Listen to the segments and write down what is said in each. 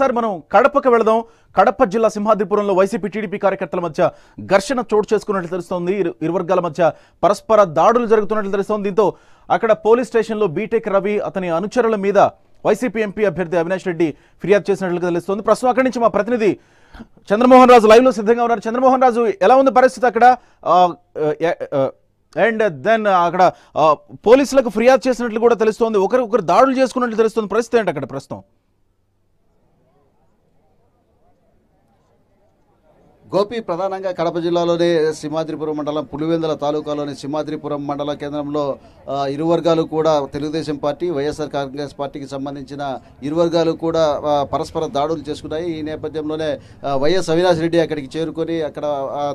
sir మనం కడపకు వెళదాం కడప జిల్లా సింహాద్రిపురంలో వైసీపీ టీడీపీ కార్యకర్తల మధ్య ఘర్షణ చోటు చేసుకున్నట్లు తెలుస్తోంది ఇరు వర్గాల మధ్య పరస్పర దాడులు జరుగుతున్నట్లు తెలుస్తోంది దీంతో అక్కడ పోలీస్ స్టేషన్లో బీటెక్ రవి అతని అనుచరుల మీద వైసీపీ ఎంపీ అభ్యర్థి అవినాష్ రెడ్డి ఫిర్యాదు చేసినట్లు తెలుస్తోంది ప్రస్తుతం అక్కడి నుంచి మా ప్రతినిధి చంద్రమోహన్ రాజు లైవ్ లో సిద్ధంగా ఉన్నారు చంద్రమోహన్ రాజు ఎలా ఉంది పరిస్థితి అక్కడ అండ్ దెన్ అక్కడ పోలీసులకు ఫిర్యాదు చేసినట్లు కూడా తెలుస్తోంది ఒకరికొకరు దాడులు చేసుకున్నట్లు తెలుస్తుంది పరిస్థితి ఏంటి అక్కడ ప్రస్తుతం గోపి ప్రధానంగా కడప జిల్లాలోని సింహాద్రిపురం మండలం పులివెందుల తాలూకాలోని సింహాద్రిపురం మండల కేంద్రంలో ఇరు వర్గాలు కూడా తెలుగుదేశం పార్టీ వైఎస్ఆర్ కాంగ్రెస్ పార్టీకి సంబంధించిన ఇరు వర్గాలు కూడా పరస్పర దాడులు చేసుకున్నాయి ఈ నేపథ్యంలోనే వైఎస్ అవినాష్ రెడ్డి అక్కడికి చేరుకొని అక్కడ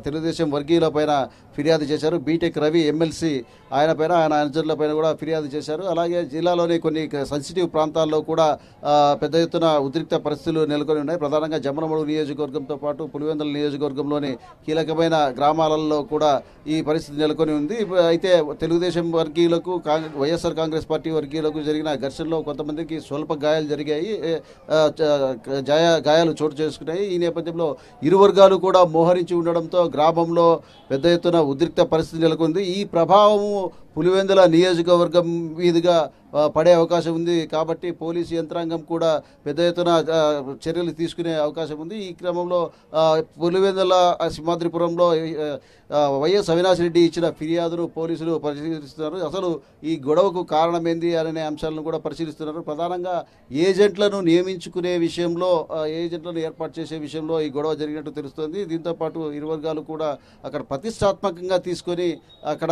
తెలుగుదేశం వర్గీయుల పైన ఫిర్యాదు చేశారు బీటెక్ రవి ఎమ్మెల్సీ ఆయన పైన ఆయన అనుచరుల పైన కూడా ఫిర్యాదు చేశారు అలాగే జిల్లాలోని కొన్ని సెన్సిటివ్ ప్రాంతాల్లో కూడా పెద్ద ఎత్తున ఉద్రిక్త పరిస్థితులు నెలకొని ఉన్నాయి ప్రధానంగా జమ్మలమడుగు నియోజకవర్గంతో పాటు పులివెందుల నియోజకవర్గం నియోజకవర్గంలోని కీలకమైన గ్రామాలలో కూడా ఈ పరిస్థితి నెలకొని ఉంది అయితే తెలుగుదేశం వర్గీయులకు కాంగ్రెస్ వైఎస్ఆర్ కాంగ్రెస్ పార్టీ వర్గీయులకు జరిగిన ఘర్షణలో కొంతమందికి స్వల్ప గాయాలు జరిగాయి గాయాలు చోటు చేసుకున్నాయి ఈ నేపథ్యంలో ఇరు వర్గాలు కూడా మోహరించి ఉండడంతో గ్రామంలో పెద్ద ఎత్తున ఉద్రిక్త పరిస్థితి నెలకొంది ఈ ప్రభావము పులివెందుల నియోజకవర్గం మీదుగా పడే అవకాశం ఉంది కాబట్టి పోలీసు యంత్రాంగం కూడా పెద్ద ఎత్తున చర్యలు తీసుకునే అవకాశం ఉంది ఈ క్రమంలో పులివెందుల సింహాద్రిపురంలో వైఎస్ అవినాష్ రెడ్డి ఇచ్చిన ఫిర్యాదును పోలీసులు పరిశీలిస్తున్నారు అసలు ఈ గొడవకు కారణమేంది అనే అంశాలను కూడా పరిశీలిస్తున్నారు ప్రధానంగా ఏజెంట్లను నియమించుకునే విషయంలో ఏజెంట్లను ఏర్పాటు చేసే విషయంలో ఈ గొడవ జరిగినట్టు తెలుస్తుంది దీంతోపాటు ఇరు వర్గాలు కూడా అక్కడ ప్రతిష్టాత్మకంగా తీసుకొని అక్కడ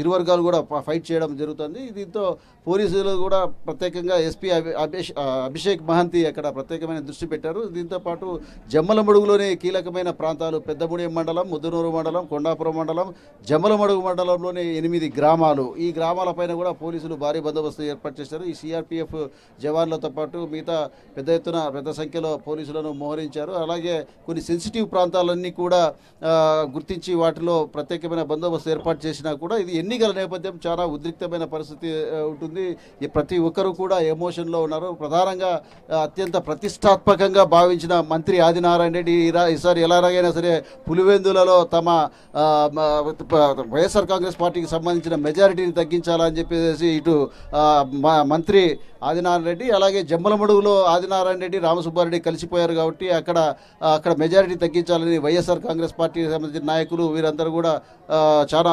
ఇరు వర్గాలు కూడా ఫైట్ చేయడం జరుగుతుంది దీంతో పోలీసులు కూడా ప్రత్యేకంగా ఎస్పీ అభిషేక్ మహంతి అక్కడ ప్రత్యేకమైన దృష్టి పెట్టారు దీంతో పాటు జమ్మలమడుగులోనే కీలకమైన ప్రాంతాలు పెద్దముడి మండలం ముద్దునూరు మండలం కొండాపురం మండలం జమ్మలమడుగు మండలంలోని ఎనిమిది గ్రామాలు ఈ గ్రామాలపైన కూడా పోలీసులు భారీ బందోబస్తు ఏర్పాటు చేశారు ఈ సిఆర్పిఎఫ్ జవాన్లతో పాటు మిగతా పెద్ద ఎత్తున పెద్ద సంఖ్యలో పోలీసులను మోహరించారు అలాగే కొన్ని సెన్సిటివ్ ప్రాంతాలన్నీ కూడా గుర్తించి వాటిలో ప్రత్యేకమైన బందోబస్తు ఏర్పాటు చేసిన కూడా ఇది ఎన్నికల నేపథ్యం చాలా ఉద్రిక్తమైన పరిస్థితి ఉంటుంది ప్రతి ఒక్కరూ కూడా ఎమోషన్లో ఉన్నారు ప్రధానంగా అత్యంత ప్రతిష్టాత్మకంగా భావించిన మంత్రి ఆదినారాయణ రెడ్డి ఈసారి ఎలాగైనా సరే పులివెందులలో తమ వైఎస్ఆర్ కాంగ్రెస్ పార్టీకి సంబంధించిన మెజారిటీని తగ్గించాలని చెప్పేసి ఇటు మంత్రి ఆదినారాయణ రెడ్డి అలాగే జమ్మలమడుగులో ఆదినారాయణ రెడ్డి రామసుబ్బారెడ్డి కలిసిపోయారు కాబట్టి అక్కడ అక్కడ మెజారిటీ తగ్గించాలని వైఎస్ఆర్ కాంగ్రెస్ పార్టీకి సంబంధించిన నాయకులు వీరందరూ కూడా చాలా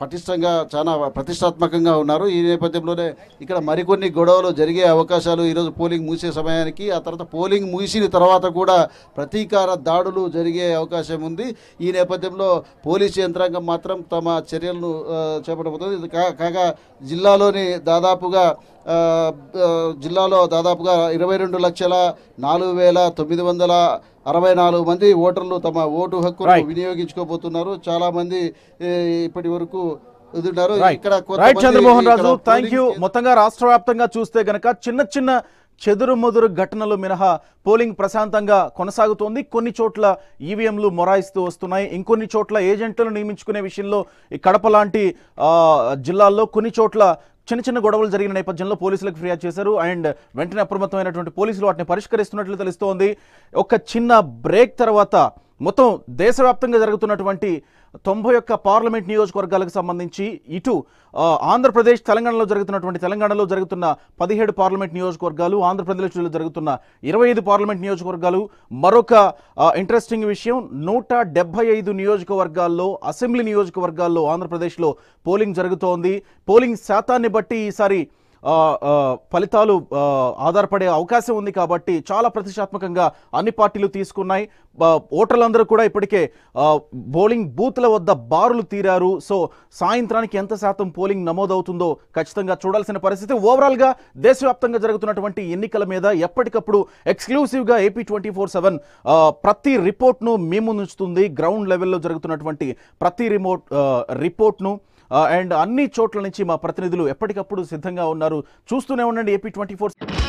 పటిష్టంగా చాలా ప్రతిష్టాత్మకంగా ఉన్నారు ఈ నేపథ్యంలోనే ఇక్కడ మరికొన్ని గొడవలు జరిగే అవకాశాలు ఈరోజు పోలింగ్ మూసే సమయానికి ఆ తర్వాత పోలింగ్ ముగిసిన తర్వాత కూడా ప్రతీకార దాడులు జరిగే అవకాశం ఉంది ఈ నేపథ్యంలో పోలీసు యంత్రాంగం మాత్రం తమ చర్యలను చేపట్టబోతుంది కాగా జిల్లాలోని దాదాపుగా జిల్లాలో దాదాపుగా ఇరవై రెండు లక్షల నాలుగు వేల తొమ్మిది వందల అరవై నాలుగు మంది ఓటర్లు తమ ఓటు హక్కును వినియోగించుకోబోతున్నారు చాలా మంది ఇప్పటి వరకు చంద్రమోహన్ రాజు థ్యాంక్ యూ మొత్తంగా రాష్ట్ర వ్యాప్తంగా చూస్తే గనక చిన్న చిన్న చెదురుమదురు ఘటనలు మినహా పోలింగ్ ప్రశాంతంగా కొనసాగుతోంది కొన్ని చోట్ల ఈవీఎంలు మొరాయిస్తూ వస్తున్నాయి ఇంకొన్ని చోట్ల ఏజెంట్లను నియమించుకునే విషయంలో ఈ కడప లాంటి జిల్లాల్లో కొన్ని చోట్ల చిన్న చిన్న గొడవలు జరిగిన నేపథ్యంలో పోలీసులకు ఫిర్యాదు చేశారు అండ్ వెంటనే అప్రమత్తమైనటువంటి పోలీసులు వాటిని పరిష్కరిస్తున్నట్లు తెలుస్తోంది ఒక చిన్న బ్రేక్ తర్వాత మొత్తం దేశవ్యాప్తంగా జరుగుతున్నటువంటి తొంభై ఒక్క పార్లమెంట్ నియోజకవర్గాలకు సంబంధించి ఇటు ఆంధ్రప్రదేశ్ తెలంగాణలో జరుగుతున్నటువంటి తెలంగాణలో జరుగుతున్న పదిహేడు పార్లమెంట్ నియోజకవర్గాలు ఆంధ్రప్రదేశ్లో జరుగుతున్న ఇరవై ఐదు పార్లమెంట్ నియోజకవర్గాలు మరొక ఇంట్రెస్టింగ్ విషయం నూట ఐదు నియోజకవర్గాల్లో అసెంబ్లీ నియోజకవర్గాల్లో ఆంధ్రప్రదేశ్లో పోలింగ్ జరుగుతోంది పోలింగ్ శాతాన్ని బట్టి ఈసారి ఫలితాలు ఆధారపడే అవకాశం ఉంది కాబట్టి చాలా ప్రతిష్టాత్మకంగా అన్ని పార్టీలు తీసుకున్నాయి ఓటర్లందరూ కూడా ఇప్పటికే బౌలింగ్ బూత్ల వద్ద బారులు తీరారు సో సాయంత్రానికి ఎంత శాతం పోలింగ్ నమోదవుతుందో ఖచ్చితంగా చూడాల్సిన పరిస్థితి ఓవరాల్గా దేశవ్యాప్తంగా జరుగుతున్నటువంటి ఎన్నికల మీద ఎప్పటికప్పుడు ఎక్స్క్లూసివ్గా ఏపీ ట్వంటీ ఫోర్ సెవెన్ ప్రతి రిపోర్ట్ను మేము ఉంచుతుంది గ్రౌండ్ లెవెల్లో జరుగుతున్నటువంటి ప్రతి రిమోట్ రిపోర్ట్ను అండ్ అన్ని చోట్ల నుంచి మా ప్రతినిధులు ఎప్పటికప్పుడు సిద్ధంగా ఉన్నారు చూస్తూనే ఉండండి ఏపీ ట్వంటీ